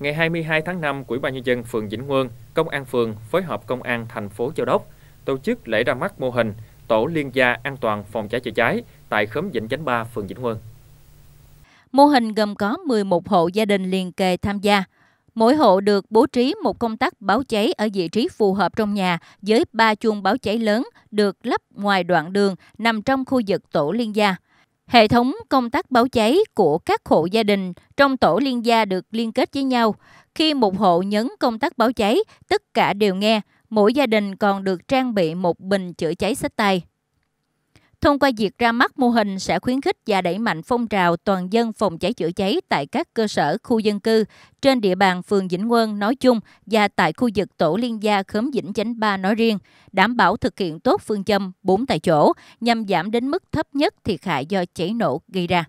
Ngày 22 tháng 5, Ủy ban nhân dân phường Vĩnh Quân, Công an phường phối hợp Công an thành phố Châu Đốc tổ chức lễ ra mắt mô hình Tổ liên gia an toàn phòng cháy chữa cháy tại khóm Vĩnh Chánh Ba, phường Vĩnh Quân. Mô hình gồm có 11 hộ gia đình liền kề tham gia. Mỗi hộ được bố trí một công tắc báo cháy ở vị trí phù hợp trong nhà với ba chuông báo cháy lớn được lắp ngoài đoạn đường nằm trong khu vực tổ liên gia. Hệ thống công tác báo cháy của các hộ gia đình trong tổ liên gia được liên kết với nhau. Khi một hộ nhấn công tác báo cháy, tất cả đều nghe, mỗi gia đình còn được trang bị một bình chữa cháy sách tay. Thông qua việc ra mắt mô hình sẽ khuyến khích và đẩy mạnh phong trào toàn dân phòng cháy chữa cháy tại các cơ sở khu dân cư trên địa bàn phường Vĩnh Quân nói chung và tại khu vực tổ liên gia khóm Vĩnh Chánh Ba nói riêng, đảm bảo thực hiện tốt phương châm 4 tại chỗ nhằm giảm đến mức thấp nhất thiệt hại do cháy nổ gây ra.